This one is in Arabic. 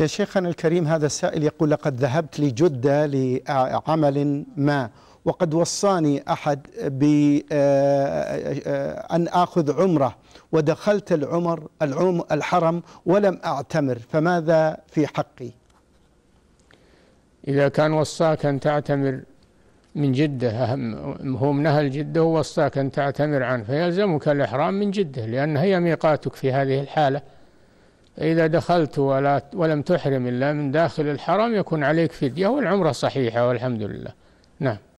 يا شيخنا الكريم هذا السائل يقول لقد ذهبت لجدة لعمل ما وقد وصاني أحد بأن آه، آه، آه، أخذ عمرة ودخلت العمر الحرم ولم أعتمر فماذا في حقي إذا كان وصاك أن تعتمر من جدة أهم هو من أهل جدة ووصاك أن تعتمر عنه فيلزمك الإحرام من جدة لأن هي ميقاتك في هذه الحالة إذا دخلت ولا ولم تحرم إلا من داخل الحرم يكون عليك فدية والعمرة صحيحة والحمد لله نعم